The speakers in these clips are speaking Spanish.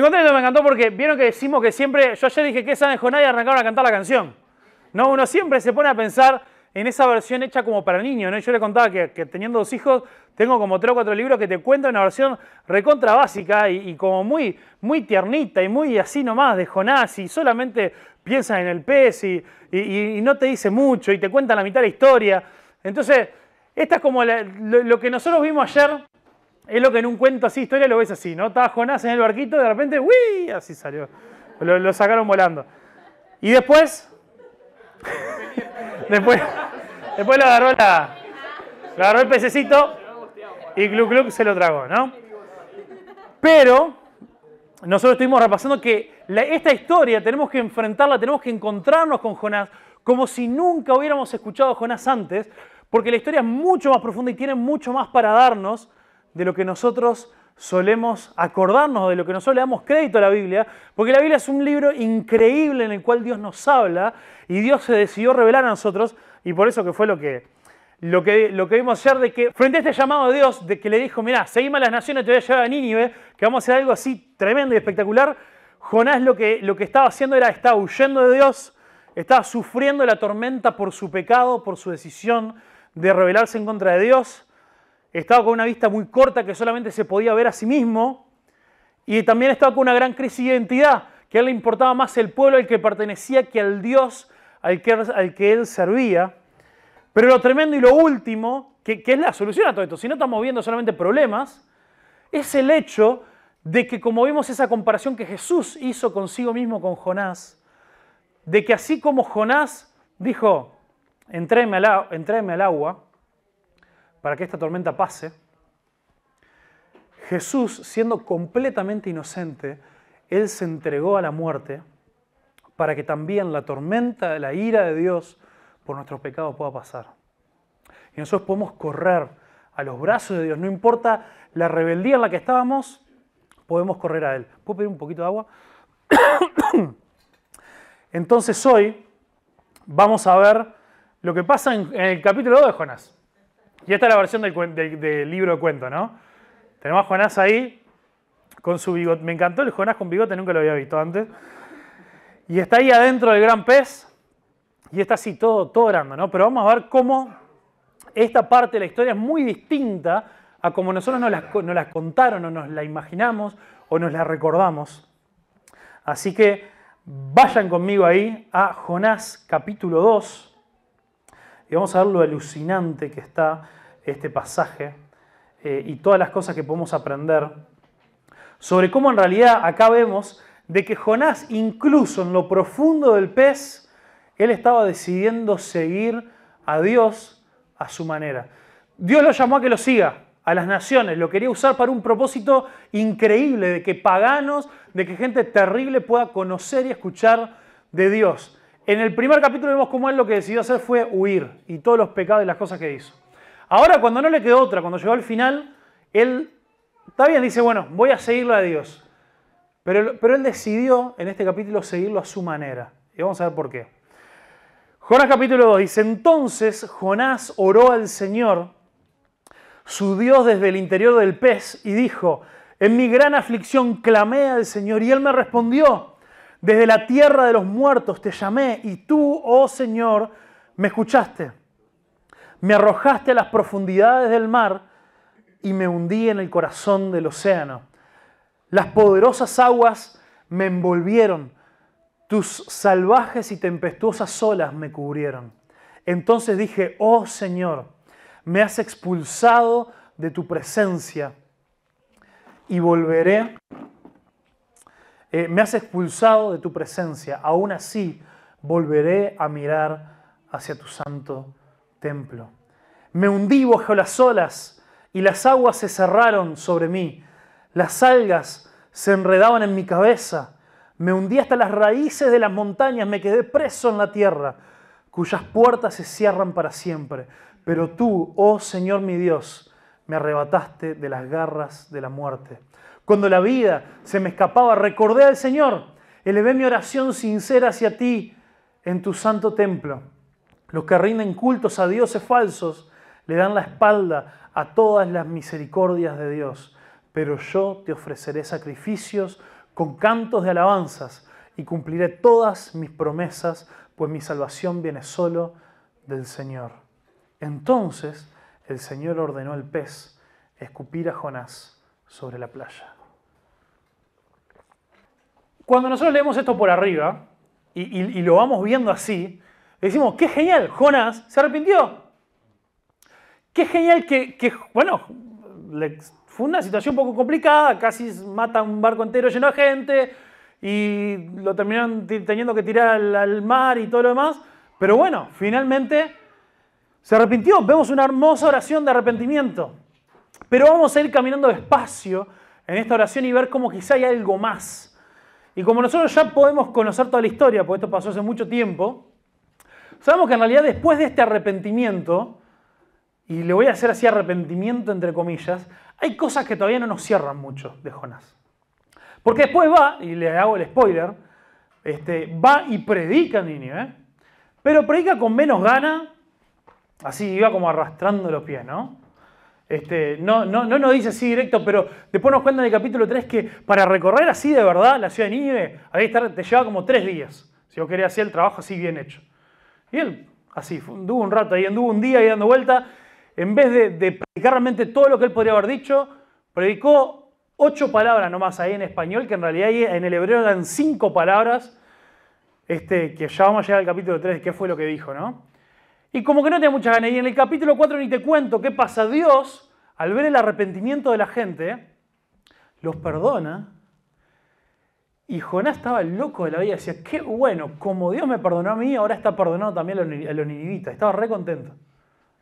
me encantó porque vieron que decimos que siempre, yo ayer dije que esa de Jonás y arrancaron a cantar la canción. No, uno siempre se pone a pensar en esa versión hecha como para niño. ¿no? Yo le contaba que, teniendo dos hijos, tengo como tres o cuatro libros que te cuentan una versión recontra básica y, como muy, muy tiernita y muy así nomás de Jonás y solamente piensan en el pez y, no te dice mucho y te cuentan la mitad de la historia. Entonces, esta es como lo que nosotros vimos ayer es lo que en un cuento así, historia, lo ves así, ¿no? Estaba Jonás en el barquito, de repente, ¡uy! Así salió. Lo, sacaron volando. Y después. después, después lo agarró la. La agarró el pececito y Gluk cluk se lo tragó, ¿no? Pero nosotros estuvimos repasando que esta historia tenemos que enfrentarla, tenemos que encontrarnos con Jonás como si nunca hubiéramos escuchado a Jonás antes, porque la historia es mucho más profunda y tiene mucho más para darnos de lo que nosotros solemos acordarnos, de lo que nosotros le damos crédito a la Biblia, porque la Biblia es un libro increíble en el cual Dios nos habla y Dios se decidió revelar a nosotros y por eso que fue lo que, lo que, lo que vimos ayer, de que frente a este llamado de Dios, de que le dijo, mirá, seguimos a las naciones, te voy a llevar a Nínive, que vamos a hacer algo así tremendo y espectacular, Jonás lo que, lo que estaba haciendo era, estaba huyendo de Dios, estaba sufriendo la tormenta por su pecado, por su decisión de rebelarse en contra de Dios, estaba con una vista muy corta que solamente se podía ver a sí mismo y también estaba con una gran crisis de identidad, que a él le importaba más el pueblo al que pertenecía que al Dios al que, al que él servía. Pero lo tremendo y lo último, que, es la solución a todo esto, si no estamos viendo solamente problemas, es el hecho de que como vimos esa comparación que Jesús hizo consigo mismo con Jonás, de que así como Jonás dijo, entréme al, entréme al agua, para que esta tormenta pase, Jesús, siendo completamente inocente, Él se entregó a la muerte para que también la tormenta, la ira de Dios por nuestros pecados pueda pasar. Y nosotros podemos correr a los brazos de Dios, no importa la rebeldía en la que estábamos, podemos correr a Él. ¿Puedo pedir un poquito de agua? Entonces hoy vamos a ver lo que pasa en el capítulo 2 de Jonás. Y esta es la versión del, libro de cuento, ¿no? Tenemos a Jonás ahí con su bigote. Me encantó el Jonás con bigote, nunca lo había visto antes. Y está ahí adentro del gran pez y está así todo, todo ¿no? Pero vamos a ver cómo esta parte de la historia es muy distinta a como nosotros nos la nos contaron o nos la imaginamos o nos la recordamos. Así que vayan conmigo ahí a Jonás capítulo 2 y vamos a ver lo alucinante que está este pasaje eh, y todas las cosas que podemos aprender sobre cómo en realidad acá vemos de que Jonás, incluso en lo profundo del pez, él estaba decidiendo seguir a Dios a su manera. Dios lo llamó a que lo siga, a las naciones, lo quería usar para un propósito increíble, de que paganos, de que gente terrible pueda conocer y escuchar de Dios. En el primer capítulo vemos cómo él lo que decidió hacer fue huir y todos los pecados y las cosas que hizo. Ahora, cuando no le quedó otra, cuando llegó al final, él está bien, dice, bueno, voy a seguirlo a Dios. Pero, pero él decidió en este capítulo seguirlo a su manera. Y vamos a ver por qué. Jonás capítulo 2 dice, entonces Jonás oró al Señor, su Dios desde el interior del pez, y dijo, en mi gran aflicción clamé al Señor y él me respondió. Desde la tierra de los muertos te llamé y tú, oh Señor, me escuchaste. Me arrojaste a las profundidades del mar y me hundí en el corazón del océano. Las poderosas aguas me envolvieron, tus salvajes y tempestuosas olas me cubrieron. Entonces dije, oh Señor, me has expulsado de tu presencia y volveré eh, me has expulsado de tu presencia, aún así volveré a mirar hacia tu santo templo. Me hundí bajo las olas y las aguas se cerraron sobre mí, las algas se enredaban en mi cabeza, me hundí hasta las raíces de las montañas, me quedé preso en la tierra, cuyas puertas se cierran para siempre. Pero tú, oh Señor mi Dios, me arrebataste de las garras de la muerte. Cuando la vida se me escapaba, recordé al Señor. Elevé mi oración sincera hacia ti en tu santo templo. Los que rinden cultos a dioses falsos le dan la espalda a todas las misericordias de Dios. Pero yo te ofreceré sacrificios con cantos de alabanzas y cumpliré todas mis promesas, pues mi salvación viene solo del Señor. Entonces el Señor ordenó al pez escupir a Jonás sobre la playa. Cuando nosotros leemos esto por arriba y, lo vamos viendo así, decimos, qué genial, Jonás se arrepintió. Qué genial que, bueno, fue una situación un poco complicada, casi mata un barco entero lleno de gente y lo terminaron teniendo que tirar al mar y todo lo demás. Pero bueno, finalmente se arrepintió. Vemos una hermosa oración de arrepentimiento. Pero vamos a ir caminando despacio en esta oración y ver cómo quizá hay algo más. Y como nosotros ya podemos conocer toda la historia, porque esto pasó hace mucho tiempo, sabemos que en realidad después de este arrepentimiento, y le voy a hacer así arrepentimiento entre comillas, hay cosas que todavía no nos cierran mucho de Jonás. Porque después va, y le hago el spoiler, este, va y predica niño ¿eh? pero predica con menos gana, así iba como arrastrando los pies, ¿no? Este, no, no, no nos dice así directo, pero después nos cuenta en el capítulo 3 que para recorrer así de verdad la ciudad de Nínive, te lleva como tres días, si vos querés hacer el trabajo así bien hecho. Y él, así, anduvo un rato ahí, anduvo un día ahí dando vuelta, en vez de, de predicar realmente todo lo que él podría haber dicho, predicó ocho palabras nomás ahí en español, que en realidad en el hebreo eran cinco palabras, este, que ya vamos a llegar al capítulo 3, qué fue lo que dijo, ¿no? Y como que no tenía mucha ganas. Y en el capítulo 4 ni te cuento qué pasa. Dios, al ver el arrepentimiento de la gente, los perdona. Y Jonás estaba loco de la vida. Decía, qué bueno, como Dios me perdonó a mí, ahora está perdonado también a los ninivitas. Estaba re contento.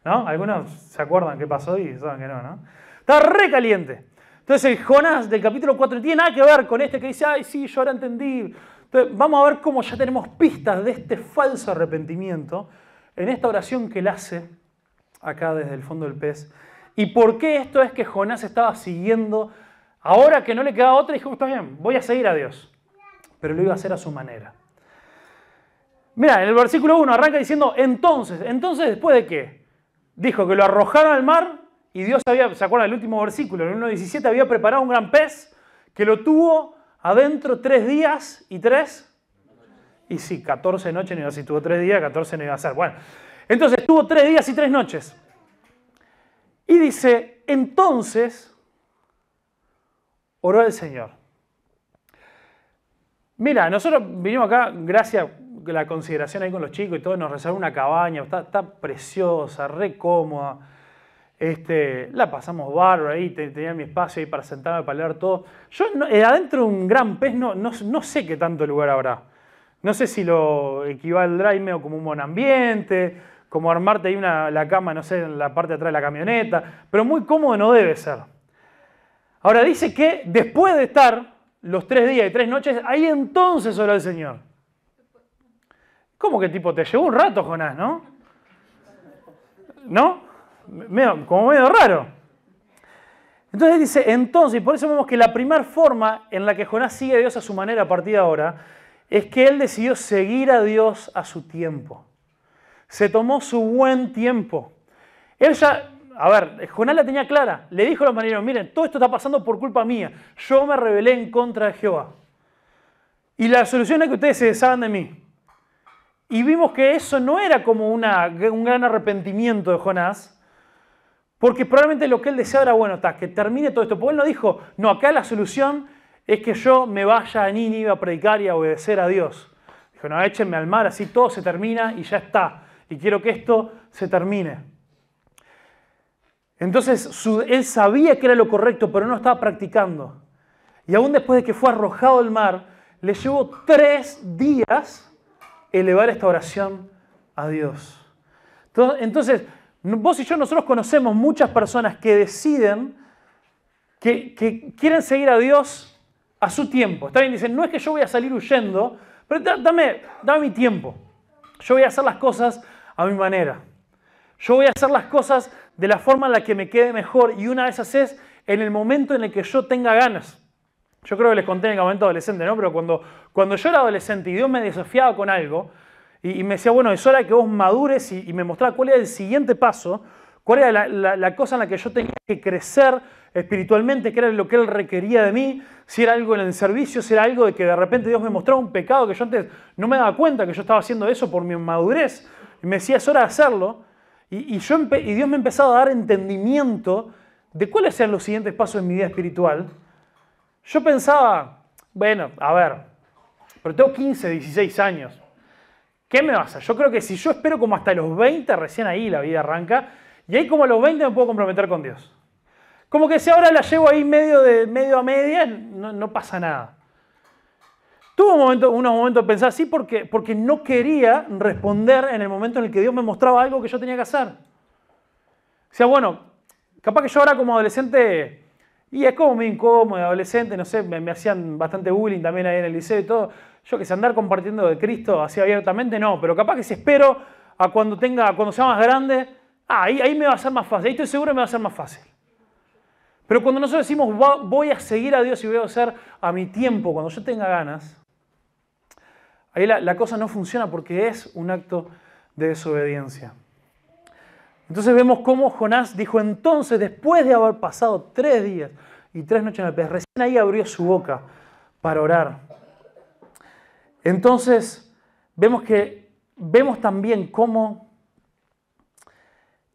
¿No? Algunos se acuerdan qué pasó y saben que no, ¿no? Estaba re caliente. Entonces el Jonás del capítulo 4 no tiene nada que ver con este que dice, ay, sí, yo ahora entendí. Entonces, vamos a ver cómo ya tenemos pistas de este falso arrepentimiento en esta oración que él hace acá desde el fondo del pez. ¿Y por qué esto es que Jonás estaba siguiendo? Ahora que no le queda otra, dijo, está bien, voy a seguir a Dios. Pero lo iba a hacer a su manera. Mira, en el versículo 1 arranca diciendo, entonces, entonces después de qué? Dijo que lo arrojaron al mar y Dios había, ¿se acuerdan del último versículo? En el 1.17 había preparado un gran pez que lo tuvo adentro tres días y tres y si 14 noches, no iba, si tuvo tres días, 14 no iba a ser. Bueno, entonces tuvo tres días y tres noches. Y dice, entonces oró el Señor. Mira, nosotros vinimos acá, gracias a la consideración ahí con los chicos y todo, nos reservó una cabaña, está, preciosa, re cómoda. Este, la pasamos bárbaro ahí, tenía mi espacio ahí para sentarme, para leer todo. Yo eh, adentro de un gran pez no, no, sé qué tanto lugar habrá. No sé si lo equivaldrá o como un buen ambiente, como armarte ahí una, la cama, no sé, en la parte de atrás de la camioneta, pero muy cómodo no debe ser. Ahora dice que después de estar los tres días y tres noches, ahí entonces oró el Señor. ¿Cómo que tipo? Te llevó un rato, Jonás, ¿no? ¿No? como medio raro. Entonces dice, entonces, y por eso vemos que la primera forma en la que Jonás sigue a Dios a su manera a partir de ahora es que él decidió seguir a Dios a su tiempo. Se tomó su buen tiempo. Él ya, a ver, Jonás la tenía clara. Le dijo a los marineros, miren, todo esto está pasando por culpa mía. Yo me rebelé en contra de Jehová. Y la solución es que ustedes se deshagan de mí. Y vimos que eso no era como una, un gran arrepentimiento de Jonás, porque probablemente lo que él deseaba era, bueno, está, que termine todo esto. Porque él no dijo, no, acá la solución es que yo me vaya a Nínive a predicar y a obedecer a Dios. Dijo, no, échenme al mar, así todo se termina y ya está. Y quiero que esto se termine. Entonces él sabía que era lo correcto, pero no estaba practicando. Y aún después de que fue arrojado al mar, le llevó tres días elevar esta oración a Dios. Entonces, vos y yo, nosotros conocemos muchas personas que deciden que quieren seguir a Dios a su tiempo. Está bien, dicen, no es que yo voy a salir huyendo, pero dame, dame mi tiempo. Yo voy a hacer las cosas a mi manera. Yo voy a hacer las cosas de la forma en la que me quede mejor y una de esas es en el momento en el que yo tenga ganas. Yo creo que les conté en el momento adolescente, ¿no? Pero cuando, cuando yo era adolescente y Dios me desafiaba con algo y, me decía, bueno, es hora que vos madures y, me mostraba cuál es el siguiente paso, cuál era la, cosa en la que yo tenía que crecer espiritualmente, qué era lo que Él requería de mí, si era algo en el servicio, si era algo de que de repente Dios me mostraba un pecado que yo antes no me daba cuenta que yo estaba haciendo eso por mi madurez. Y me decía, es hora de hacerlo. Y, y Dios me empezaba a dar entendimiento de cuáles eran los siguientes pasos en mi vida espiritual. Yo pensaba, bueno, a ver, pero tengo 15, 16 años. ¿Qué me pasa? Yo creo que si yo espero como hasta los 20, recién ahí la vida arranca, y ahí como a los 20 me puedo comprometer con Dios. Como que si ahora la llevo ahí medio, de, medio a media, no, pasa nada. Tuve un momento, unos momentos de pensar así porque, porque no quería responder en el momento en el que Dios me mostraba algo que yo tenía que hacer. O sea, bueno, capaz que yo ahora como adolescente, y es como muy incómodo, adolescente, no sé, me, hacían bastante bullying también ahí en el liceo y todo. Yo que sé, andar compartiendo de Cristo así abiertamente, no, pero capaz que si espero a cuando tenga, cuando sea más grande, Ah, ahí, me va a ser más fácil, ahí estoy seguro que me va a ser más fácil. Pero cuando nosotros decimos voy a seguir a Dios y voy a hacer a mi tiempo, cuando yo tenga ganas, ahí la, cosa no funciona porque es un acto de desobediencia. Entonces vemos cómo Jonás dijo entonces, después de haber pasado tres días y tres noches en el pez, recién ahí abrió su boca para orar. Entonces vemos que vemos también cómo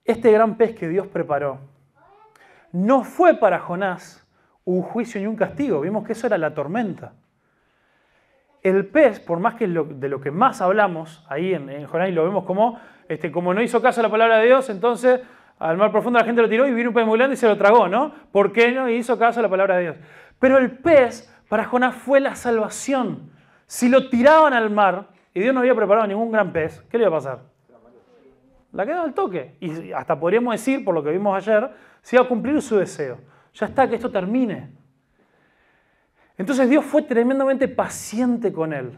este gran pez que Dios preparó no fue para Jonás un juicio ni un castigo. Vimos que eso era la tormenta. El pez, por más que de lo que más hablamos ahí en, Jonás, y lo vemos como, este, como no hizo caso a la palabra de Dios, entonces al mar profundo la gente lo tiró y vino un pez muy grande y se lo tragó, ¿no? ¿Por qué no hizo caso a la palabra de Dios? Pero el pez para Jonás fue la salvación. Si lo tiraban al mar y Dios no había preparado ningún gran pez, ¿qué le iba a pasar? La quedó al toque. Y hasta podríamos decir, por lo que vimos ayer, si va a cumplir su deseo. Ya está, que esto termine. Entonces Dios fue tremendamente paciente con él.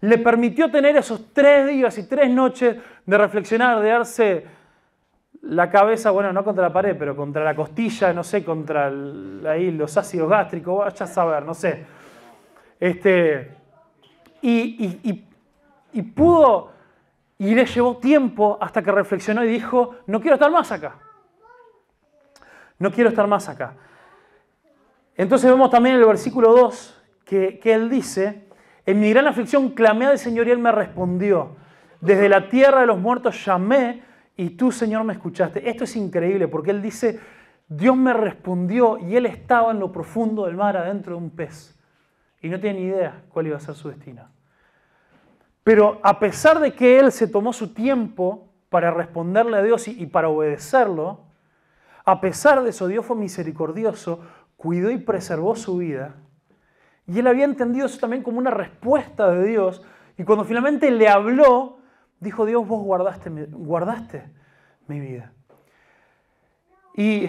Le permitió tener esos tres días y tres noches de reflexionar, de darse la cabeza, bueno, no contra la pared, pero contra la costilla, no sé, contra ahí los ácidos gástricos, vaya a saber, no sé. Este, y, y pudo y le llevó tiempo hasta que reflexionó y dijo, no quiero estar más acá. No quiero estar más acá. Entonces vemos también en el versículo 2 que, él dice, en mi gran aflicción clamé al Señor y él me respondió. Desde la tierra de los muertos llamé y tú, Señor, me escuchaste. Esto es increíble porque él dice, Dios me respondió y él estaba en lo profundo del mar adentro de un pez. Y no tiene ni idea cuál iba a ser su destino. Pero a pesar de que él se tomó su tiempo para responderle a Dios y, para obedecerlo, a pesar de eso Dios fue misericordioso, cuidó y preservó su vida. Y él había entendido eso también como una respuesta de Dios. Y cuando finalmente le habló, dijo Dios, vos guardaste, guardaste mi vida. Y,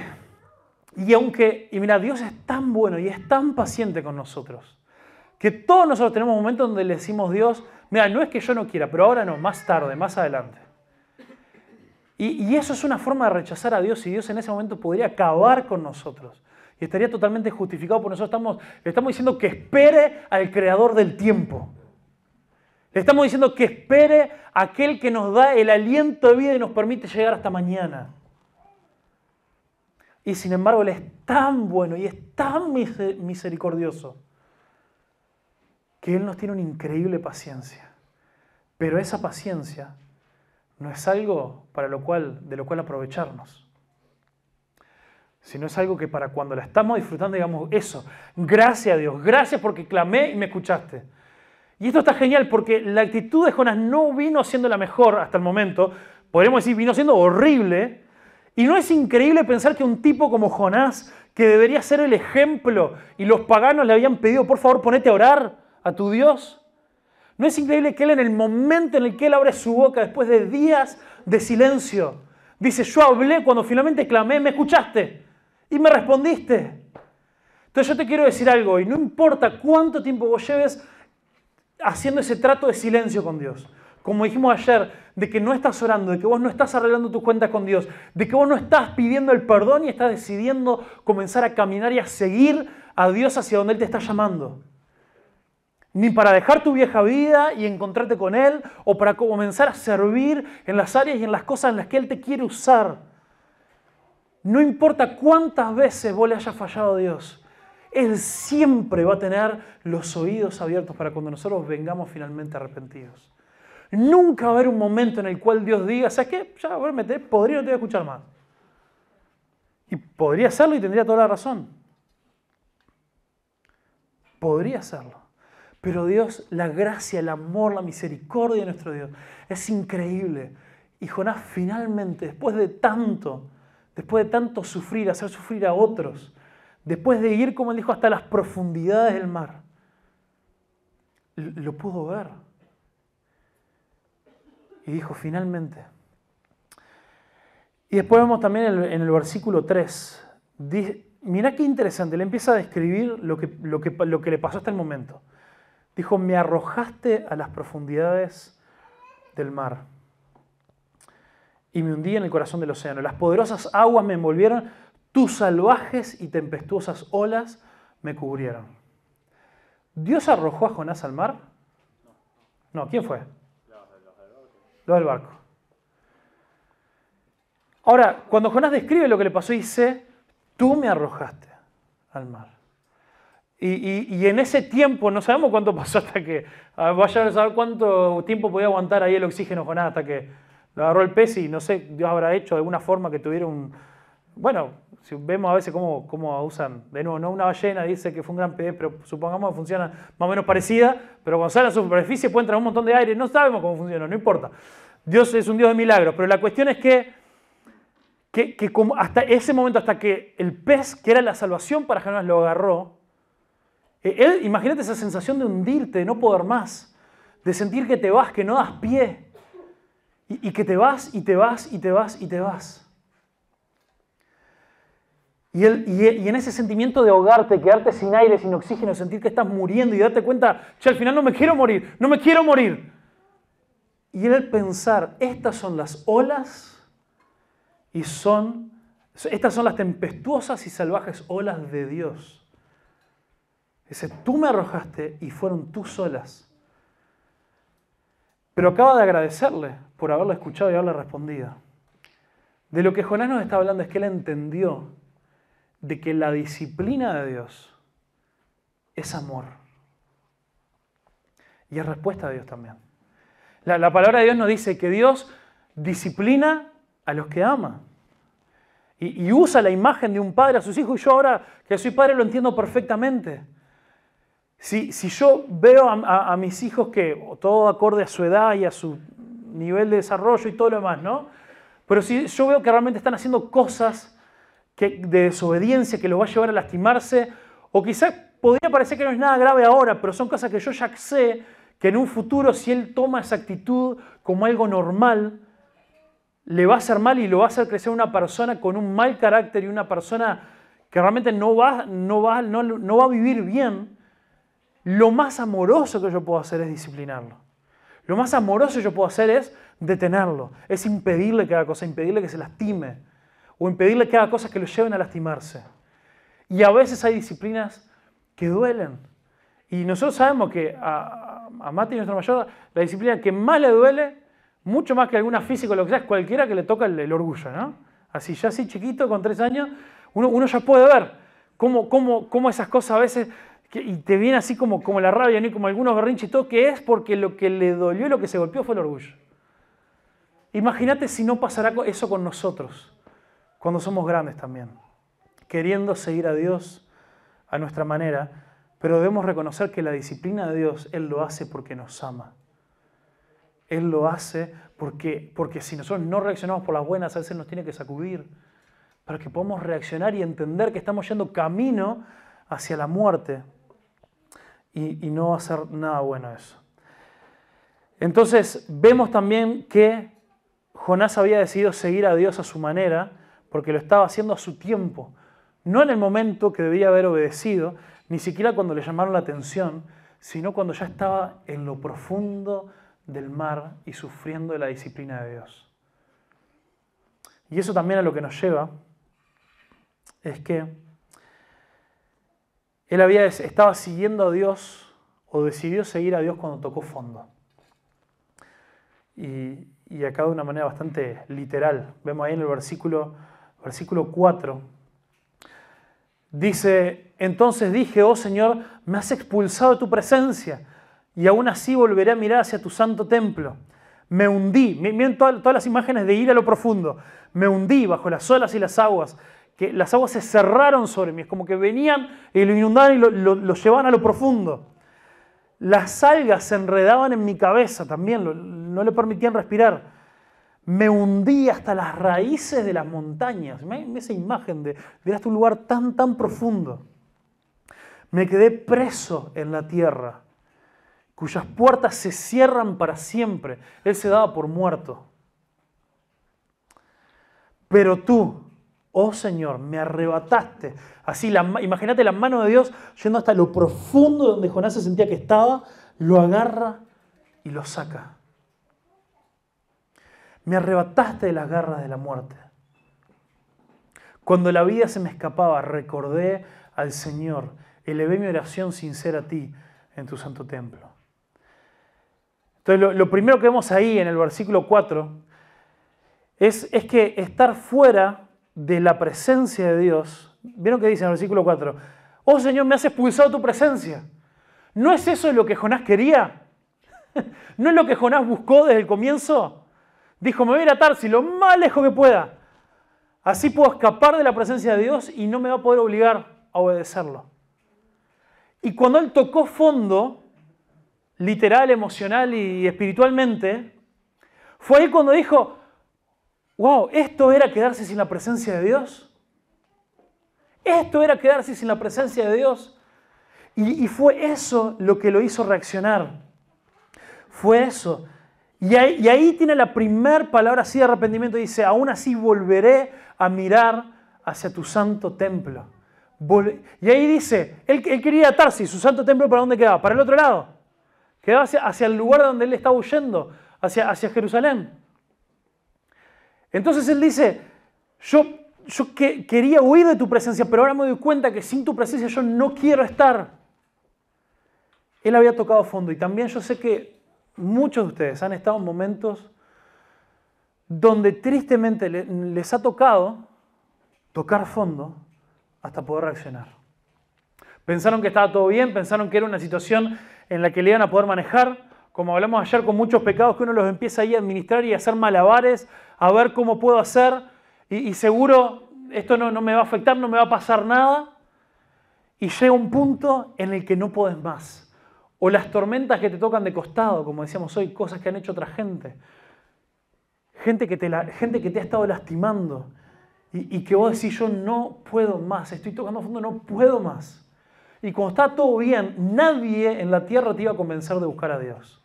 y aunque, y mira, Dios es tan bueno y es tan paciente con nosotros, que todos nosotros tenemos momentos donde le decimos, Dios, no es que yo no quiera, pero ahora no, más tarde, más adelante. Y, eso es una forma de rechazar a Dios y Dios en ese momento podría acabar con nosotros. Y estaría totalmente justificado por nosotros. Estamos, le estamos diciendo que espere al creador del tiempo. Le estamos diciendo que espere a aquel que nos da el aliento de vida y nos permite llegar hasta mañana. Y sin embargo, Él es tan bueno y es tan misericordioso que Él nos tiene una increíble paciencia. Pero esa paciencia no es algo para lo cual, de lo cual aprovecharnos, sino es algo que para cuando la estamos disfrutando digamos eso, gracias a Dios, gracias porque clamé y me escuchaste. Y esto está genial porque la actitud de Jonás no vino siendo la mejor hasta el momento, podríamos decir, vino siendo horrible. Y no es increíble pensar que un tipo como Jonás, que debería ser el ejemplo, y los paganos le habían pedido, por favor, ponete a orar, a tu Dios. ¿No es increíble que Él en el momento en el que Él abre su boca, después de días de silencio, dice, yo hablé cuando finalmente clamé, me escuchaste y me respondiste? Entonces yo te quiero decir algo, y no importa cuánto tiempo vos lleves haciendo ese trato de silencio con Dios, como dijimos ayer, de que no estás orando, de que vos no estás arreglando tus cuentas con Dios, de que vos no estás pidiendo el perdón y estás decidiendo comenzar a caminar y a seguir a Dios hacia donde Él te está llamando ni para dejar tu vieja vida y encontrarte con Él, o para comenzar a servir en las áreas y en las cosas en las que Él te quiere usar. No importa cuántas veces vos le hayas fallado a Dios, Él siempre va a tener los oídos abiertos para cuando nosotros vengamos finalmente arrepentidos. Nunca va a haber un momento en el cual Dios diga, ¿sabes qué? Ya, voy a meter, podría no te voy a escuchar más. Y podría hacerlo y tendría toda la razón. Podría hacerlo. Pero Dios, la gracia, el amor, la misericordia de nuestro Dios es increíble. Y Jonás finalmente, después de tanto, después de tanto sufrir, hacer sufrir a otros, después de ir, como él dijo, hasta las profundidades del mar, lo pudo ver. Y dijo, finalmente. Y después vemos también en el versículo 3, mirá qué interesante, le empieza a describir lo que, lo que le pasó hasta el momento. Dijo, me arrojaste a las profundidades del mar y me hundí en el corazón del océano. Las poderosas aguas me envolvieron, tus salvajes y tempestuosas olas me cubrieron. ¿Dios arrojó a Jonás al mar? No, ¿quién fue? Los del barco. Ahora, cuando Jonás describe lo que le pasó, dice, tú me arrojaste al mar. Y, en ese tiempo, no sabemos cuánto pasó hasta que, vaya a saber cuánto tiempo podía aguantar ahí el oxígeno con nada, hasta que lo agarró el pez y no sé, Dios habrá hecho de alguna forma que tuviera un... Bueno, si vemos a veces cómo, usan, de nuevo, ¿no? una ballena dice que fue un gran pez, pero supongamos que funciona más o menos parecida, pero cuando sale a su superficie puede entrar un montón de aire, no sabemos cómo funciona, no importa. Dios es un Dios de milagros, pero la cuestión es que... Que, hasta ese momento, hasta que el pez, que era la salvación para Jonás, lo agarró, eh, él, imagínate esa sensación de hundirte, de no poder más, de sentir que te vas, que no das pie, y, que te vas y te vas y te vas y te vas. Y, él, e, en ese sentimiento de ahogarte, quedarte sin aire, sin oxígeno, sentir que estás muriendo y darte cuenta, che, al final no me quiero morir, no me quiero morir. Y en el pensar, estas son las olas y son, estas son las tempestuosas y salvajes olas de Dios Dice, tú me arrojaste y fueron tú solas. Pero acaba de agradecerle por haberlo escuchado y haberle respondido. De lo que Jonás nos está hablando es que él entendió de que la disciplina de Dios es amor. Y es respuesta de Dios también. La, palabra de Dios nos dice que Dios disciplina a los que ama. Y, y usa la imagen de un padre a sus hijos. Y yo ahora que soy padre lo entiendo perfectamente. Si, yo veo a, mis hijos que todo acorde a su edad y a su nivel de desarrollo y todo lo demás, ¿no? Pero si yo veo que realmente están haciendo cosas de desobediencia que los va a llevar a lastimarse, o quizás podría parecer que no es nada grave ahora, pero son cosas que yo ya sé que en un futuro, si él toma esa actitud como algo normal, le va a hacer mal y lo va a hacer crecer una persona con un mal carácter y una persona que realmente no va, no va, no va a vivir bien lo más amoroso que yo puedo hacer es disciplinarlo. Lo más amoroso que yo puedo hacer es detenerlo, es impedirle que haga cosas, impedirle que se lastime o impedirle que haga cosas que lo lleven a lastimarse. Y a veces hay disciplinas que duelen. Y nosotros sabemos que a, a Mati, nuestro mayor, la disciplina que más le duele, mucho más que alguna física o lo que sea, es cualquiera que le toca el, orgullo, ¿no? Así, ya así chiquito, con tres años, uno, ya puede ver cómo esas cosas a veces y te viene así como, como la rabia, ni como algunos berrinches y todo, que es porque lo que le dolió y lo que se golpeó fue el orgullo. Imagínate si no pasará eso con nosotros, cuando somos grandes también, queriendo seguir a Dios a nuestra manera, pero debemos reconocer que la disciplina de Dios, Él lo hace porque nos ama. Él lo hace porque, porque si nosotros no reaccionamos por las buenas, a veces nos tiene que sacudir, para que podamos reaccionar y entender que estamos yendo camino hacia la muerte y, no va a ser nada bueno eso. Entonces vemos también que Jonás había decidido seguir a Dios a su manera, porque lo estaba haciendo a su tiempo, no en el momento que debía haber obedecido, ni siquiera cuando le llamaron la atención, sino cuando ya estaba en lo profundo del mar y sufriendo de la disciplina de Dios. Y eso también a lo que nos lleva es que él había, estaba siguiendo a Dios o decidió seguir a Dios cuando tocó fondo. Y, acá de una manera bastante literal. Vemos ahí en el versículo, versículo 4. Dice, entonces dije, oh Señor, me has expulsado de tu presencia y aún así volveré a mirar hacia tu santo templo. Me hundí, miren todas las imágenes de ir a lo profundo, me hundí bajo las olas y las aguas que las aguas se cerraron sobre mí, es como que venían y lo inundaban y lo, llevaban a lo profundo. Las algas se enredaban en mi cabeza también, no le permitían respirar. Me hundí hasta las raíces de las montañas. Esa imagen de, de hasta un lugar tan, tan profundo. Me quedé preso en la tierra, cuyas puertas se cierran para siempre. Él se daba por muerto. Pero tú, Oh Señor, me arrebataste. Así, la, imagínate la mano de Dios yendo hasta lo profundo donde Jonás se sentía que estaba, lo agarra y lo saca. Me arrebataste de las garras de la muerte. Cuando la vida se me escapaba, recordé al Señor, elevé mi oración sincera a ti en tu santo templo. Entonces, lo, primero que vemos ahí en el versículo 4 es, es que estar fuera de la presencia de Dios, vieron que dice en el versículo 4, oh Señor, me has expulsado tu presencia. ¿No es eso lo que Jonás quería? ¿No es lo que Jonás buscó desde el comienzo? Dijo, me voy a ir a lo más lejos que pueda. Así puedo escapar de la presencia de Dios y no me va a poder obligar a obedecerlo. Y cuando él tocó fondo, literal, emocional y espiritualmente, fue ahí cuando dijo, wow, ¿esto era quedarse sin la presencia de Dios? Esto era quedarse sin la presencia de Dios. Y, fue eso lo que lo hizo reaccionar. Fue eso. Y ahí, tiene la primera palabra así de arrepentimiento. Dice, aún así volveré a mirar hacia tu santo templo. y ahí dice, él, quería atarse. su santo templo, ¿para dónde quedaba? Para el otro lado. Quedaba hacia, el lugar donde él estaba huyendo, hacia Jerusalén. Entonces él dice, yo, que, quería huir de tu presencia, pero ahora me doy cuenta que sin tu presencia yo no quiero estar. Él había tocado fondo y también yo sé que muchos de ustedes han estado en momentos donde tristemente les ha tocado tocar fondo hasta poder reaccionar. Pensaron que estaba todo bien, pensaron que era una situación en la que le iban a poder manejar, como hablamos ayer, con muchos pecados que uno los empieza ahí a administrar y a hacer malabares, a ver cómo puedo hacer, y, seguro esto no, me va a afectar, no me va a pasar nada, y llega un punto en el que no puedes más. O las tormentas que te tocan de costado, como decíamos hoy, cosas que han hecho otra gente. Gente que te, la, gente que te ha estado lastimando y, y que vos decís, yo no puedo más, estoy tocando fondo, no puedo más. Y cuando está todo bien, nadie en la tierra te iba a convencer de buscar a Dios.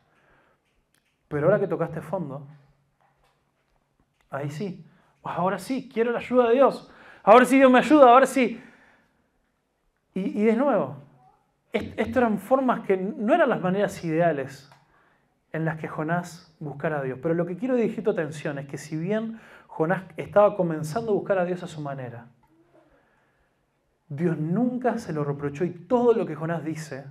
Pero ahora que tocaste fondo, ahí sí. Ahora sí, quiero la ayuda de Dios. Ahora sí Dios me ayuda, ahora sí. Y, de nuevo, estas eran formas que no eran las maneras ideales en las que Jonás buscara a Dios. Pero lo que quiero dirigir tu atención es que si bien Jonás estaba comenzando a buscar a Dios a su manera, Dios nunca se lo reprochó y todo lo que Jonás dice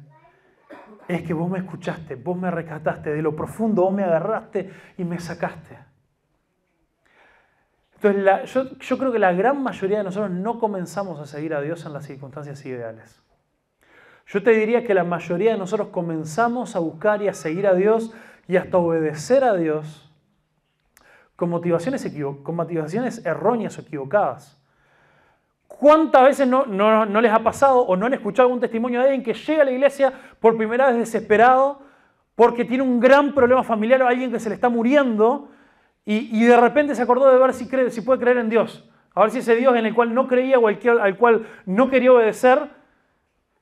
es que vos me escuchaste, vos me rescataste de lo profundo, vos me agarraste y me sacaste. Entonces, yo, yo creo que la gran mayoría de nosotros no comenzamos a seguir a Dios en las circunstancias ideales. Yo te diría que la mayoría de nosotros comenzamos a buscar y a seguir a Dios y hasta obedecer a Dios con motivaciones, con motivaciones erróneas o equivocadas. ¿Cuántas veces no, les ha pasado o no han escuchado algún testimonio de alguien que llega a la iglesia por primera vez desesperado porque tiene un gran problema familiar o alguien que se le está muriendo y, de repente se acordó de ver si, puede creer en Dios? A ver si ese Dios en el cual no creía o al cual no quería obedecer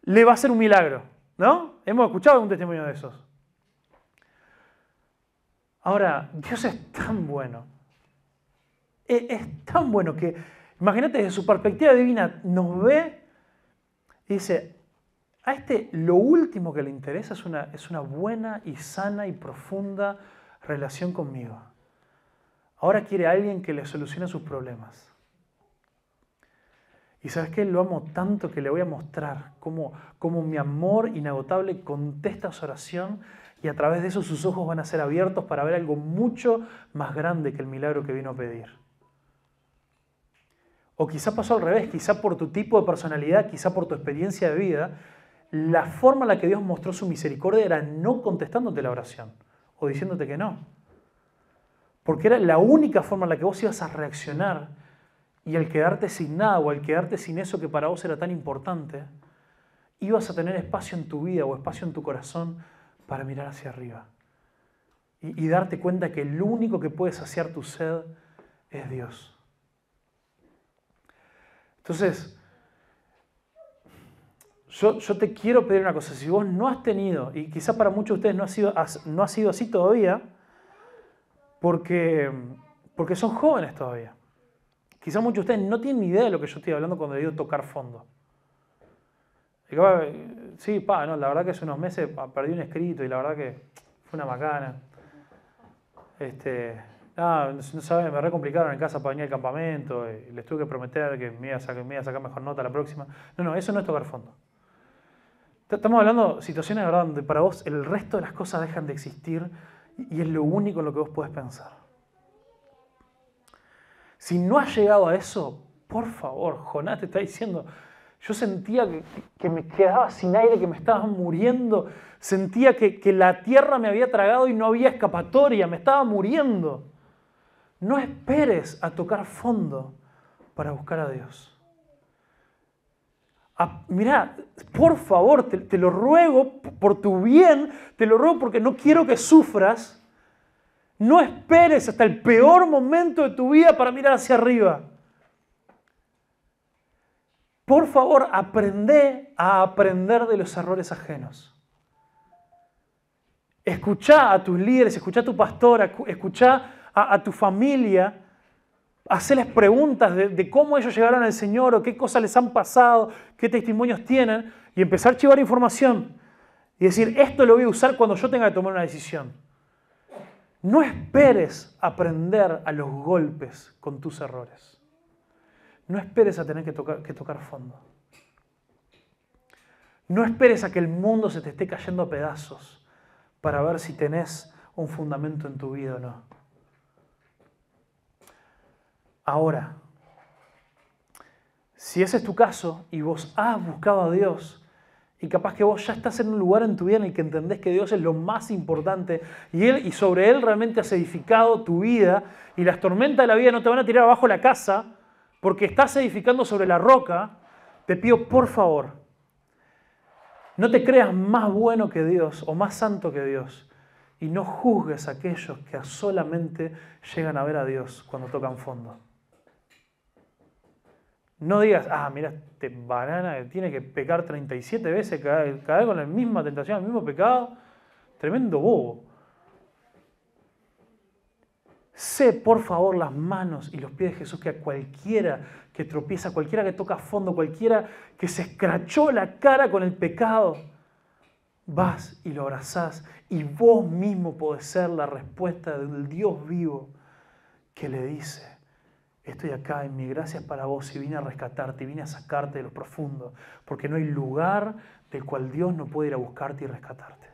le va a hacer un milagro. ¿No? Hemos escuchado algún testimonio de esos. Ahora, Dios es tan bueno. E, es tan bueno que Imagínate, desde su perspectiva divina nos ve y dice, a este lo último que le interesa es una, es una buena y sana y profunda relación conmigo. Ahora quiere a alguien que le solucione sus problemas. Y sabes que lo amo tanto que le voy a mostrar cómo, cómo mi amor inagotable contesta su oración y a través de eso sus ojos van a ser abiertos para ver algo mucho más grande que el milagro que vino a pedir. O quizá pasó al revés, quizá por tu tipo de personalidad, quizá por tu experiencia de vida, la forma en la que Dios mostró su misericordia era no contestándote la oración o diciéndote que no. Porque era la única forma en la que vos ibas a reaccionar y al quedarte sin nada o al quedarte sin eso que para vos era tan importante, ibas a tener espacio en tu vida o espacio en tu corazón para mirar hacia arriba y, y darte cuenta que el único que puede saciar tu sed es Dios. Entonces, yo, te quiero pedir una cosa, si vos no has tenido, y quizá para muchos de ustedes no ha sido, así todavía, porque, porque son jóvenes todavía. Quizá muchos de ustedes no tienen ni idea de lo que yo estoy hablando cuando digo tocar fondo. Sí, pa, la verdad que hace unos meses ah, perdí un escrito y la verdad que fue una macana. Este, ah, no sabes, me re complicaron en casa para venir al campamento, y eh, les tuve que prometer que me iba, a sacar, me mejor nota la próxima. No, no, eso no es tocar fondo. Estamos hablando de situaciones ¿verdad? donde para vos el resto de las cosas dejan de existir y es lo único en lo que vos puedes pensar. Si no has llegado a eso, por favor, Jonás te está diciendo, yo sentía que, me quedaba sin aire, que me estaba muriendo, sentía que la tierra me había tragado y no había escapatoria, me estaba muriendo. No esperes a tocar fondo para buscar a Dios. mirá, por favor, te, lo ruego por tu bien, te lo ruego porque no quiero que sufras. No esperes hasta el peor momento de tu vida para mirar hacia arriba. Por favor, aprende a aprender de los errores ajenos. Escucha a tus líderes, escucha a tu pastor, escucha a, tu familia, hacerles preguntas de, cómo ellos llegaron al Señor o qué cosas les han pasado, qué testimonios tienen, y empezar a llevar información y decir, esto lo voy a usar cuando yo tenga que tomar una decisión. No esperes aprender a los golpes con tus errores. No esperes a tener que tocar, que tocar fondo. No esperes a que el mundo se te esté cayendo a pedazos para ver si tenés un fundamento en tu vida o no ahora. Si ese es tu caso y vos has buscado a Dios, y capaz que vos ya estás en un lugar en tu vida en el que entendés que Dios es lo más importante y, él, y sobre Él realmente has edificado tu vida y las tormentas de la vida no te van a tirar abajo la casa porque estás edificando sobre la roca, te pido por favor, no te creas más bueno que Dios o más santo que Dios y no juzgues a aquellos que solamente llegan a ver a Dios cuando tocan fondo. No digas, ah, mira este banana que tiene que pecar 37 veces, caer, caer con la misma tentación, el mismo pecado. Tremendo bobo. Sé, por favor, las manos y los pies de Jesús que a cualquiera que tropieza, cualquiera que toca a fondo, cualquiera que se escrachó la cara con el pecado, vas y lo abrazás y vos mismo podés ser la respuesta del Dios vivo que le dice, estoy acá en mi gracias para vos y vine a rescatarte, vine a sacarte de lo profundo, porque no hay lugar del cual Dios no puede ir a buscarte y rescatarte.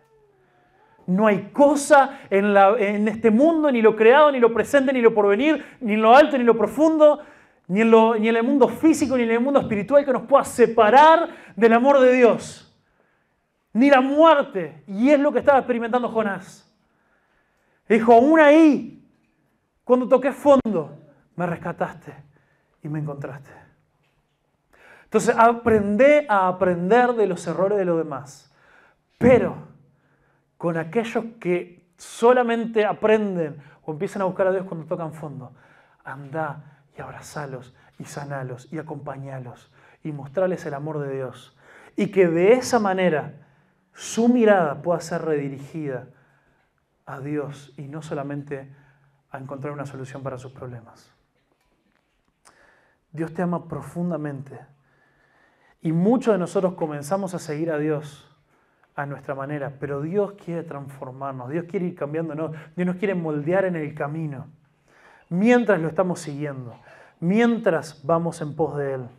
No hay cosa en, la, en este mundo, ni lo creado, ni lo presente, ni lo porvenir, ni en lo alto, ni lo profundo, ni en, lo, ni en el mundo físico, ni en el mundo espiritual que nos pueda separar del amor de Dios. Ni la muerte. Y es lo que estaba experimentando Jonás. Dijo, aún ahí, cuando toqué fondo, me rescataste y me encontraste. Entonces, aprende a aprender de los errores de los demás, pero con aquellos que solamente aprenden o empiezan a buscar a Dios cuando tocan fondo, anda y abrazalos y sanalos y acompañalos y mostrarles el amor de Dios. Y que de esa manera su mirada pueda ser redirigida a Dios y no solamente a encontrar una solución para sus problemas. Dios te ama profundamente. Y muchos de nosotros comenzamos a seguir a Dios a nuestra manera, pero Dios quiere transformarnos, Dios quiere ir cambiándonos, Dios nos quiere moldear en el camino, mientras lo estamos siguiendo, mientras vamos en pos de Él.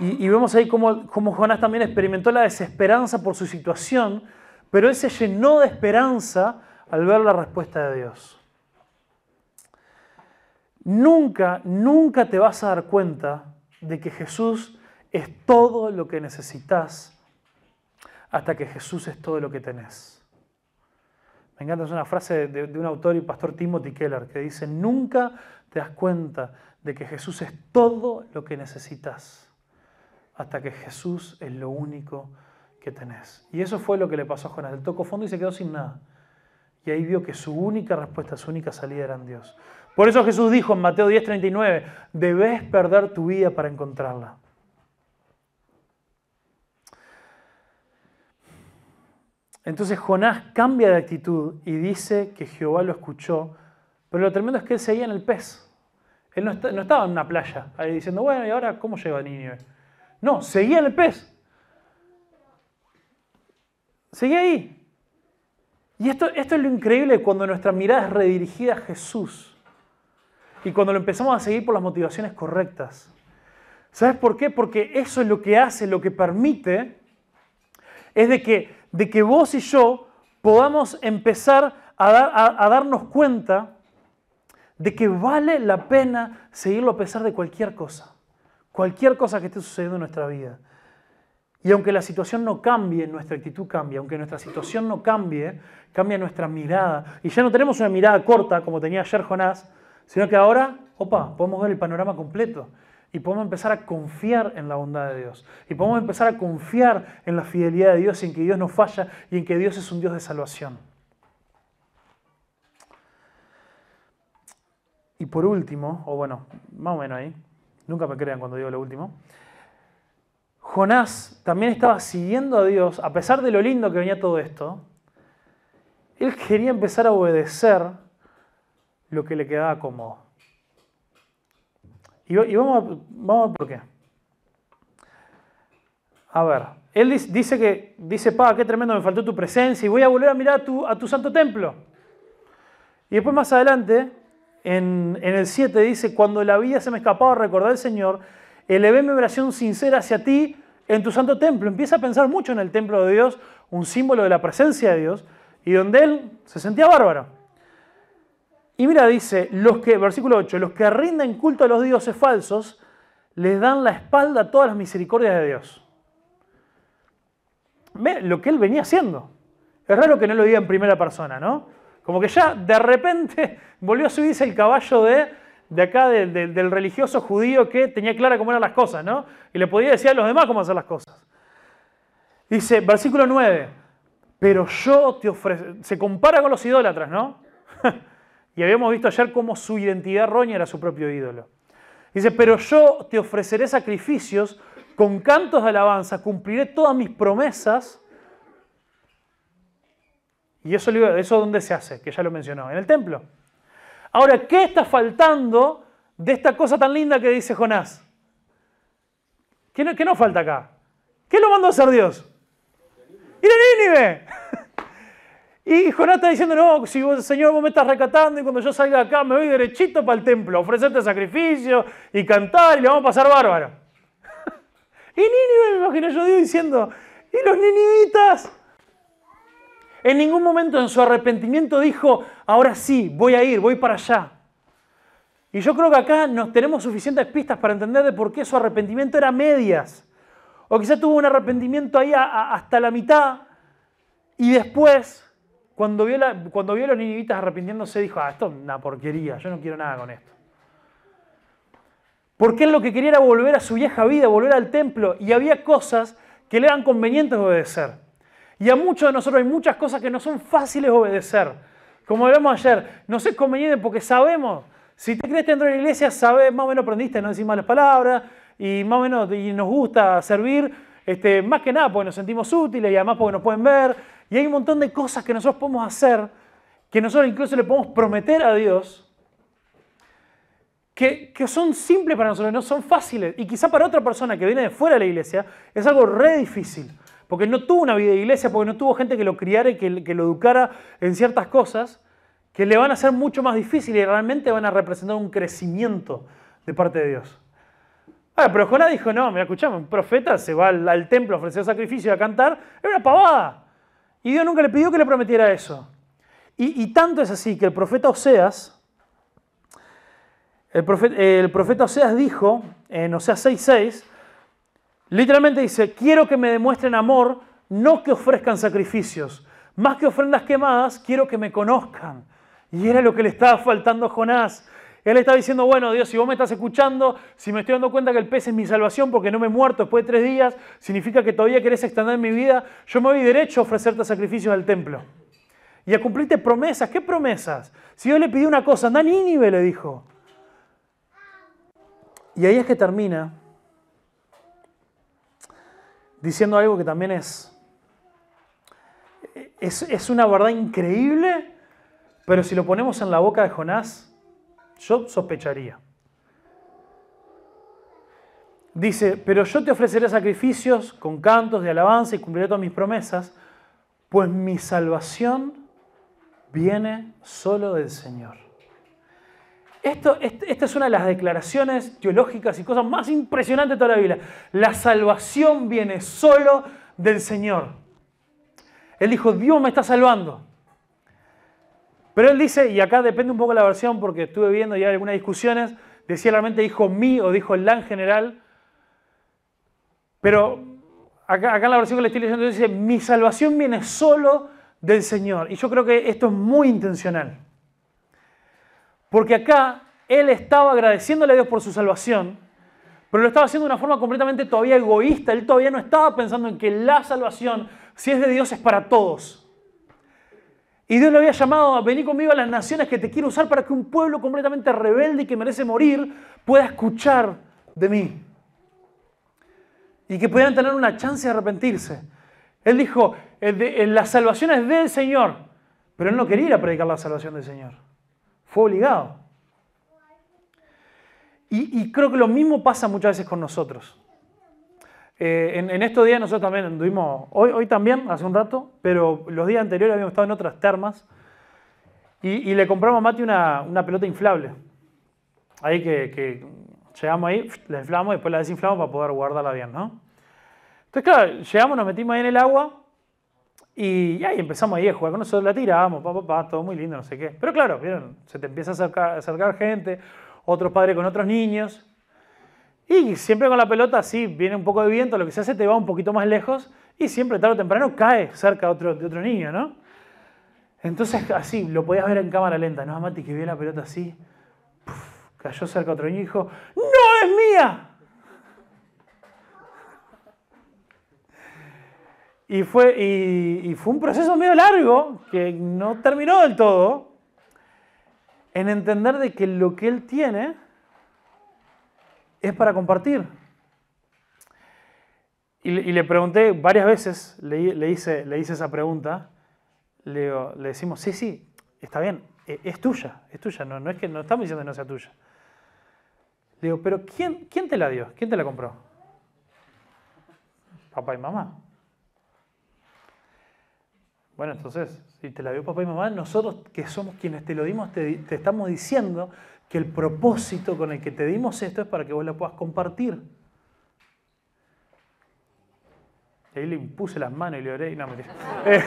Y, vemos ahí cómo, cómo Jonás también experimentó la desesperanza por su situación, pero él se llenó de esperanza al ver la respuesta de Dios. Nunca, nunca te vas a dar cuenta de que Jesús es todo lo que necesitas hasta que Jesús es todo lo que tenés. Me encanta, es una frase de, un autor y pastor Timothy Keller que dice, nunca te das cuenta de que Jesús es todo lo que necesitas hasta que Jesús es lo único que tenés. Y eso fue lo que le pasó a Jonás. Él tocó fondo y se quedó sin nada. Y ahí vio que su única respuesta, su única salida era en Dios. Por eso Jesús dijo en Mateo 10:39, debes perder tu vida para encontrarla. Entonces Jonás cambia de actitud y dice que Jehová lo escuchó, pero lo tremendo es que él seguía en el pez. Él no, estaba en una playa ahí diciendo, bueno, ¿y ahora cómo llega a Nínive? No, seguía en el pez. Seguía ahí. Y esto, esto es lo increíble cuando nuestra mirada es redirigida a Jesús y cuando lo empezamos a seguir por las motivaciones correctas. ¿Sabes por qué? Porque eso es lo que hace, lo que permite, es de que, vos y yo podamos empezar a, darnos cuenta de que vale la pena seguirlo a pesar de cualquier cosa, cualquier cosa que esté sucediendo en nuestra vida. Y aunque la situación no cambie, nuestra actitud cambia. Aunque nuestra situación no cambie, cambia nuestra mirada. Y ya no tenemos una mirada corta como tenía ayer Jonás, Sino que ahora, opa, podemos ver el panorama completo y podemos empezar a confiar en la bondad de Dios. Y podemos empezar a confiar en la fidelidad de Dios en que Dios no falla y en que Dios es un Dios de salvación. Y por último, o bueno, más o menos ahí, nunca me crean cuando digo lo último, Jonás también estaba siguiendo a Dios, a pesar de lo lindo que venía todo esto, él quería empezar a obedecer lo que le quedaba cómodo. Y, vamos, a, vamos ver por qué. A ver, él dice que, dice, pa, qué tremendo, me faltó tu presencia y voy a volver a mirar a tu, a tu santo templo. Y después más adelante, en, el 7 dice, cuando la vida se me escapaba, recordar al Señor, elevé mi oración sincera hacia ti en tu santo templo. Empieza a pensar mucho en el templo de Dios, un símbolo de la presencia de Dios, y donde él se sentía bárbaro. Y mira, dice, los que, versículo 8, los que rinden culto a los dioses falsos, les dan la espalda a todas las misericordias de Dios. Ve lo que él venía haciendo. Es raro que no lo diga en primera persona, ¿no? Como que ya de repente volvió a subirse el caballo de, acá, del religioso judío que tenía clara cómo eran las cosas, ¿no? Y le podía decir a los demás cómo hacer las cosas. Dice, versículo 9, pero yo te ofrezco, se compara con los idólatras, ¿no? Y habíamos visto ayer cómo su identidad roña era su propio ídolo. Dice, pero yo te ofreceré sacrificios con cantos de alabanza, cumpliré todas mis promesas. ¿Y eso, eso dónde se hace? Que ya lo mencionó, en el templo. Ahora, ¿qué está faltando de esta cosa tan linda que dice Jonás? ¿Qué, no, nos falta acá? ¿Qué lo mandó a hacer Dios? ¡Ir Nínive! Y Jonás está diciendo, no, si vos, Señor, vos me estás rescatando y cuando yo salga acá me voy derechito para el templo, ofrecerte sacrificio y cantar y le vamos a pasar bárbaro. y Nínive, me imagino yo diciendo, ¿y los ninivitas? En ningún momento en su arrepentimiento dijo, ahora sí, voy a ir, voy para allá. Y yo creo que acá nos tenemos suficientes pistas para entender de por qué su arrepentimiento era medias. O quizá tuvo un arrepentimiento ahí hasta la mitad y después cuando vio, a los ninivitas arrepintiéndose, dijo, ah, esto es una porquería, yo no quiero nada con esto. Porque él lo que quería era volver a su vieja vida, volver al templo, y había cosas que le eran convenientes obedecer. Y a muchos de nosotros hay muchas cosas que no son fáciles obedecer. Como hablamos ayer, no es conveniente porque sabemos, si te crees dentro de la iglesia, sabes, más o menos aprendiste no decir malas palabras, y más o menos y nos gusta servir, este, más que nada porque nos sentimos útiles y además porque nos pueden ver, y hay un montón de cosas que nosotros podemos hacer, que nosotros incluso le podemos prometer a Dios, que, son simples para nosotros, no son fáciles. Y quizá para otra persona que viene de fuera de la iglesia es algo re difícil, porque no tuvo una vida de iglesia, porque no tuvo gente que lo criara y que, que lo educara en ciertas cosas, que le van a ser mucho más difícil y realmente van a representar un crecimiento de parte de Dios. Ah, pero Jonás dijo, no, me escuchamos, un profeta se va al, templo a ofrecer sacrificio y a cantar, es una pavada. Y Dios nunca le pidió que le prometiera eso. Y, tanto es así que el profeta Oseas, el profeta, el profeta Oseas dijo en Oseas 6.6, literalmente dice, quiero que me demuestren amor, no que ofrezcan sacrificios. Más que ofrendas quemadas, quiero que me conozcan. Y era lo que le estaba faltando a Jonás. Él está diciendo, bueno, Dios, si vos me estás escuchando, si me estoy dando cuenta que el pez es mi salvación porque no me he muerto después de tres días, significa que todavía querés extender mi vida, yo me doy derecho a ofrecerte sacrificios al templo. Y a cumplirte promesas. ¿Qué promesas? Si yo le pidió una cosa, anda a Nínive, le dijo. Y ahí es que termina diciendo algo que también es, es, es una verdad increíble, pero si lo ponemos en la boca de Jonás, yo sospecharía. Dice, pero yo te ofreceré sacrificios con cantos de alabanza y cumpliré todas mis promesas, pues mi salvación viene solo del Señor. Esto, esta es una de las declaraciones teológicas y cosas más impresionantes de toda la Biblia. La salvación viene solo del Señor. Él dijo, Dios me está salvando. Pero él dice, y acá depende un poco de la versión porque estuve viendo ya algunas discusiones, decía realmente dijo mí o dijo el en general, pero acá, acá en la versión que le estoy leyendo dice, mi salvación viene solo del Señor. Y yo creo que esto es muy intencional. Porque acá él estaba agradeciéndole a Dios por su salvación, pero lo estaba haciendo de una forma completamente todavía egoísta. Él todavía no estaba pensando en que la salvación, si es de Dios, es para todos. Y Dios le había llamado a venir conmigo a las naciones que te quiero usar para que un pueblo completamente rebelde y que merece morir pueda escuchar de mí. Y que puedan tener una chance de arrepentirse. Él dijo, eh, eh, la salvación es del Señor. Pero él no quería ir a predicar la salvación del Señor. Fue obligado. y creo que lo mismo pasa muchas veces con nosotros. Eh, en, estos días nosotros también anduvimos, hoy, hoy también, hace un rato, pero los días anteriores habíamos estado en otras termas y, le compramos a Mati una, una pelota inflable. Ahí que, llegamos ahí, la inflamos y después la desinflamos para poder guardarla bien, ¿no? Entonces, claro, llegamos, nos metimos ahí en el agua y, ahí empezamos ahí a jugar con nosotros, la tiramos, papá, papá, todo muy lindo, no sé qué. Pero claro, vieron, se te empieza a acercar, a acercar gente, otros padres con otros niños. Y siempre con la pelota, así, viene un poco de viento, lo que se hace te va un poquito más lejos y siempre tarde o temprano cae cerca de otro, niño, ¿no? Entonces, así, lo podías ver en cámara lenta, ¿no? Mati que vio la pelota así, cayó cerca de otro niño ¡No es mía! Y fue, y fue un proceso medio largo, que no terminó del todo, en entender de que lo que él tiene es para compartir. Y, le pregunté varias veces, le, hice, le hice esa pregunta, le, le, decimos, sí, sí, está bien, e, es tuya, es tuya, no, no es que no estamos diciendo que no sea tuya. Le digo, pero ¿quién, ¿quién te la dio? ¿Quién te la compró? Papá y mamá. Bueno, entonces, si te la dio papá y mamá, nosotros que somos quienes te lo dimos, te estamos diciendo que el propósito con el que te dimos esto es para que vos lo puedas compartir. Y ahí le impuse las manos y le oré y no me eh,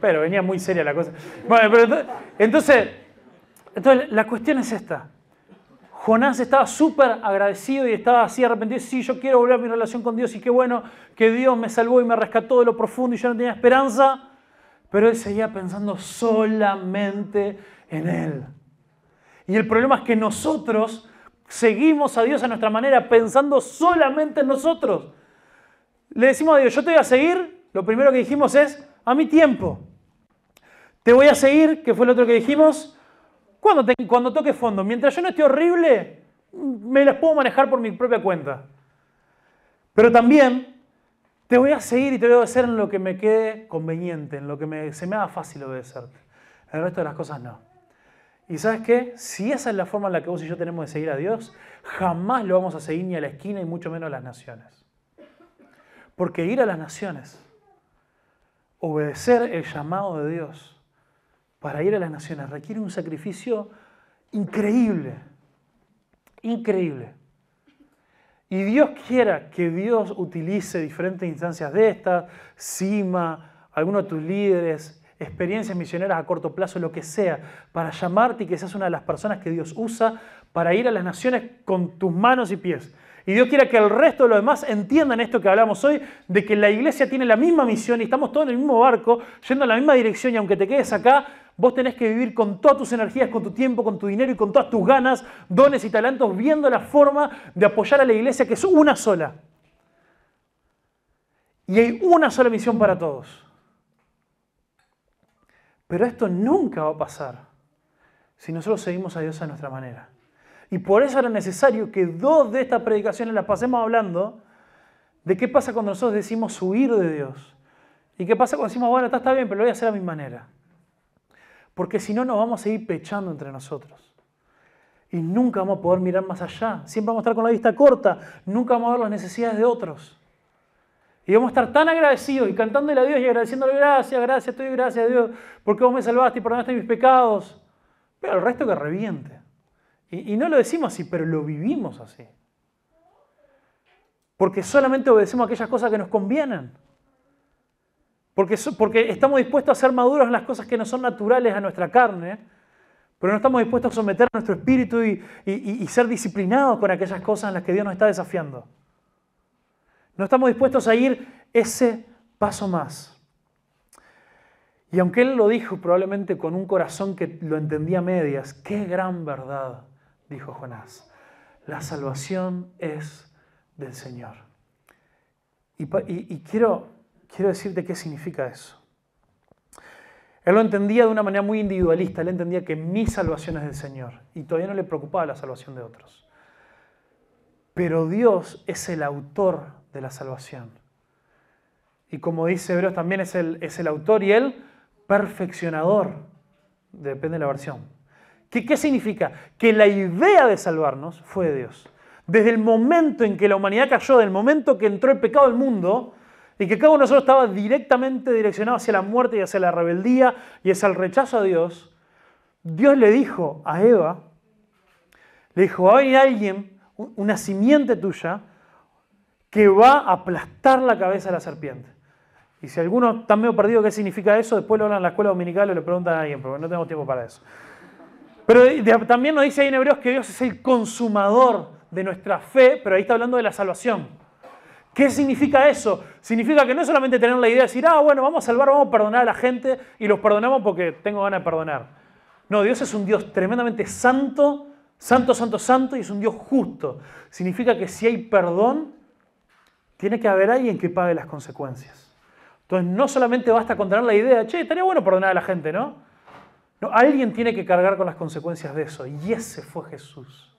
Pero venía muy seria la cosa. Bueno, pero entonces, entonces la cuestión es esta. Jonás estaba súper agradecido y estaba así arrepentido. Sí, yo quiero volver a mi relación con Dios y qué bueno que Dios me salvó y me rescató de lo profundo y yo no tenía esperanza. Pero él seguía pensando solamente en Él. Y el problema es que nosotros seguimos a Dios a nuestra manera, pensando solamente en nosotros. Le decimos a Dios, yo te voy a seguir, lo primero que dijimos es, a mi tiempo. Te voy a seguir, que fue lo otro que dijimos, cuando, toque fondo. Mientras yo no esté horrible, me las puedo manejar por mi propia cuenta. Pero también te voy a seguir y te voy a obedecer en lo que me quede conveniente, en lo que se me haga fácil obedecerte. En el resto de las cosas no. Y sabes qué? Si esa es la forma en la que vos y yo tenemos de seguir a Dios, jamás lo vamos a seguir ni a la esquina y mucho menos a las naciones. Porque ir a las naciones, obedecer el llamado de Dios para ir a las naciones, requiere un sacrificio increíble, increíble. Y Dios quiera que Dios utilice diferentes instancias de estas, CIMA, algunos de tus líderes, experiencias misioneras a corto plazo, lo que sea, para llamarte y que seas una de las personas que Dios usa para ir a las naciones con tus manos y pies. Y Dios quiera que el resto de los demás entiendan esto que hablamos hoy, de que la iglesia tiene la misma misión y estamos todos en el mismo barco, yendo en la misma dirección y aunque te quedes acá, vos tenés que vivir con todas tus energías, con tu tiempo, con tu dinero y con todas tus ganas, dones y talentos, viendo la forma de apoyar a la iglesia que es una sola. Y hay una sola misión para todos. Pero esto nunca va a pasar si nosotros seguimos a Dios a nuestra manera. Y por eso era necesario que dos de estas predicaciones las pasemos hablando de qué pasa cuando nosotros decimos huir de Dios. Y qué pasa cuando decimos, bueno, está, bien, pero lo voy a hacer a mi manera. Porque si no, nos vamos a seguir pechando entre nosotros. Y nunca vamos a poder mirar más allá. Siempre vamos a estar con la vista corta. Nunca vamos a ver las necesidades de otros. Y vamos a estar tan agradecidos y cantándole a Dios y agradeciéndole gracias, gracias, estoy gracias a Dios porque vos me salvaste y perdonaste mis pecados. Pero el resto que reviente. Y, no lo decimos así, pero lo vivimos así. Porque solamente obedecemos aquellas cosas que nos convienen. Porque, porque estamos dispuestos a ser maduros en las cosas que no son naturales a nuestra carne, pero no estamos dispuestos a someter a nuestro espíritu y, y ser disciplinados con aquellas cosas en las que Dios nos está desafiando. No estamos dispuestos a ir ese paso más. Y aunque él lo dijo probablemente con un corazón que lo entendía a medias, qué gran verdad, dijo Jonás. La salvación es del Señor. Y, quiero, quiero decirte qué significa eso. Él lo entendía de una manera muy individualista, él entendía que mi salvación es del Señor y todavía no le preocupaba la salvación de otros. Pero Dios es el autor de la salvación. Y como dice Hebreos, también es el, es el autor y el perfeccionador, depende de la versión. ¿Qué, significa? Que la idea de salvarnos fue de Dios. Desde el momento en que la humanidad cayó, del momento que entró el pecado al mundo, y que cada uno de nosotros estaba directamente direccionado hacia la muerte y hacia la rebeldía y hacia el rechazo a Dios, Dios le dijo a Eva, le dijo, hay alguien, una simiente tuya, que va a aplastar la cabeza de la serpiente. Y si alguno está medio perdido qué significa eso, después lo hablan en la escuela dominical o le preguntan a alguien, porque no tenemos tiempo para eso. Pero también nos dice ahí en Hebreos que Dios es el consumador de nuestra fe, pero ahí está hablando de la salvación. ¿Qué significa eso? Significa que no es solamente tener la idea de decir, ah, bueno, vamos a salvar, vamos a perdonar a la gente y los perdonamos porque tengo ganas de perdonar. No, Dios es un Dios tremendamente santo, santo, santo, santo y es un Dios justo. Significa que si hay perdón, tiene que haber alguien que pague las consecuencias. Entonces, no solamente basta con tener la idea, che, estaría bueno perdonar a la gente, ¿no? No, alguien tiene que cargar con las consecuencias de eso. Y ese fue Jesús.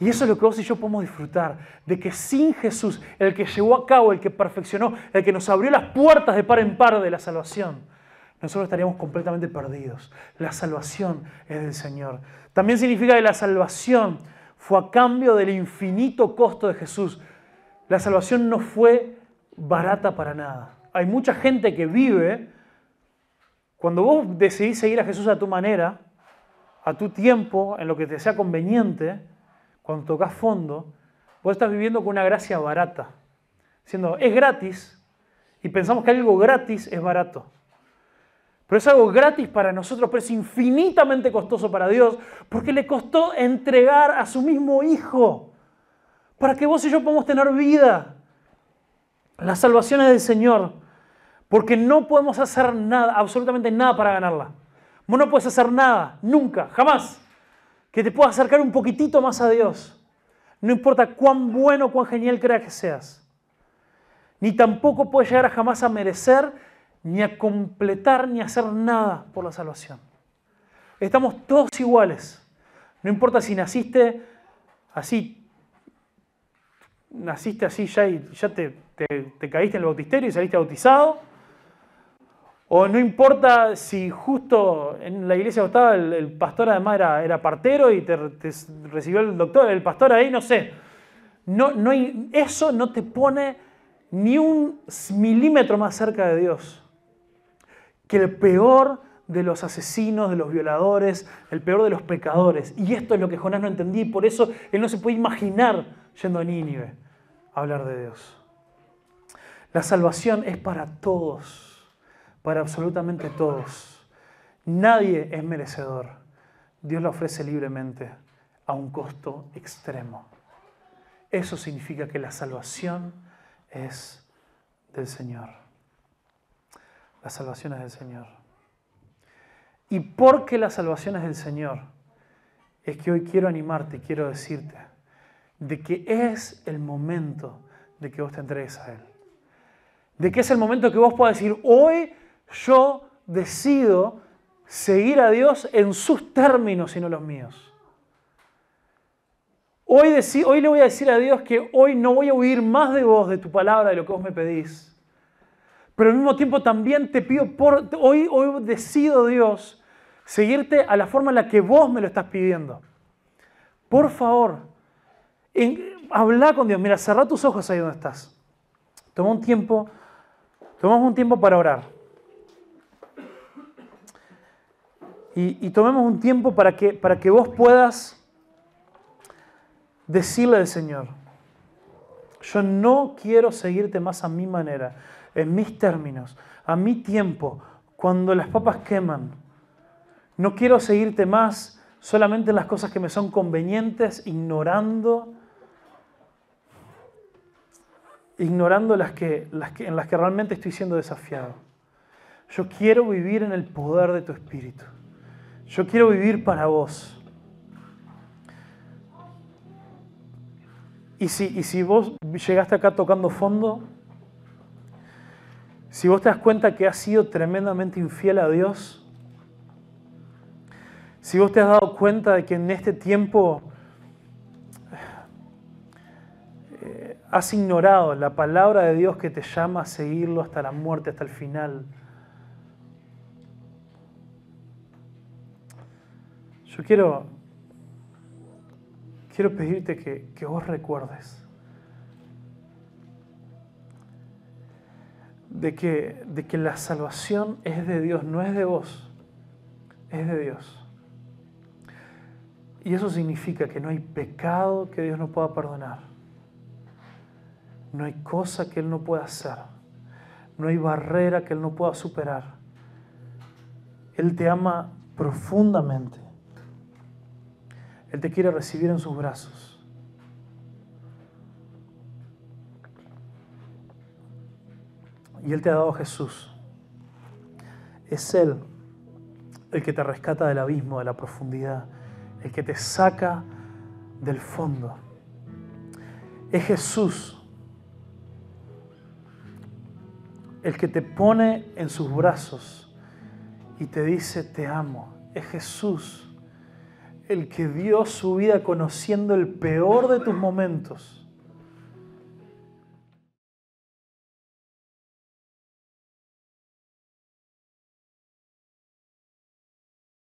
Y eso es lo que vos y yo podemos disfrutar, de que sin Jesús, el que llevó a cabo, el que perfeccionó, el que nos abrió las puertas de par en par de la salvación, nosotros estaríamos completamente perdidos. La salvación es del Señor. También significa que la salvación fue a cambio del infinito costo de Jesús. La salvación no fue barata para nada. Hay mucha gente que vive, cuando vos decidís seguir a Jesús a tu manera, a tu tiempo, en lo que te sea conveniente, cuando tocas fondo, vos estás viviendo con una gracia barata, siendo es gratis y pensamos que algo gratis es barato. Pero es algo gratis para nosotros, pero es infinitamente costoso para Dios, porque le costó entregar a su mismo Hijo para que vos y yo podamos tener vida. La salvación es del Señor, porque no podemos hacer nada, absolutamente nada para ganarla. Vos no puedes hacer nada, nunca, jamás, que te pueda acercar un poquitito más a Dios. No importa cuán bueno, cuán genial creas que seas. Ni tampoco puedes llegar jamás a merecer, ni a completar, ni a hacer nada por la salvación. Estamos todos iguales. No importa si naciste así naciste así ya y ya te, caíste en el bautisterio y saliste bautizado. O no importa si justo en la iglesia estaba el, pastor además era, era partero y te, recibió el doctor, el pastor ahí, no sé. No, no eso no te pone ni un milímetro más cerca de Dios. Que el peor de los asesinos, de los violadores, el peor de los pecadores. Y esto es lo que Jonás no entendía y por eso él no se puede imaginar yendo a Nínive a hablar de Dios. La salvación es para todos, para absolutamente todos. Nadie es merecedor. Dios la ofrece libremente a un costo extremo. Eso significa que la salvación es del Señor. La salvación es del Señor. Y porque la salvación es del Señor, es que hoy quiero animarte, quiero decirte de que es el momento de que vos te entregues a Él. De que es el momento que vos puedas decir, hoy yo decido seguir a Dios en sus términos y no los míos. Hoy, hoy le voy a decir a Dios que hoy no voy a huir más de vos, de tu palabra, de lo que vos me pedís. Pero al mismo tiempo también te pido, por, hoy, hoy decido Dios, seguirte a la forma en la que vos me lo estás pidiendo. Por favor, habla con Dios. Mira, cerra tus ojos ahí donde estás. Toma un tiempo. Tomamos un tiempo para orar. Y, tomemos un tiempo para que, para que vos puedas decirle al Señor, yo no quiero seguirte más a mi manera, en mis términos, a mi tiempo, cuando las papas queman. No quiero seguirte más solamente en las cosas que me son convenientes, ignorando ignorando las que, las en las que realmente estoy siendo desafiado. Yo quiero vivir en el poder de tu espíritu. Yo quiero vivir para vos. Y si, y si vos llegaste acá tocando fondo, si vos te das cuenta que has sido tremendamente infiel a Dios, si vos te has dado cuenta de que en este tiempo has ignorado la palabra de Dios que te llama a seguirlo hasta la muerte, hasta el final. Yo quiero, quiero pedirte que, vos recuerdes de que, de que la salvación es de Dios, no es de vos, es de Dios. Y eso significa que no hay pecado que Dios no pueda perdonar. No hay cosa que Él no pueda hacer. No hay barrera que Él no pueda superar. Él te ama profundamente. Él te quiere recibir en sus brazos. Y Él te ha dado Jesús. Es Él el que te rescata del abismo, de la profundidad, el que te saca del fondo. Es Jesús El que te pone en sus brazos y te dice, te amo, es Jesús, el que dio su vida conociendo el peor de tus momentos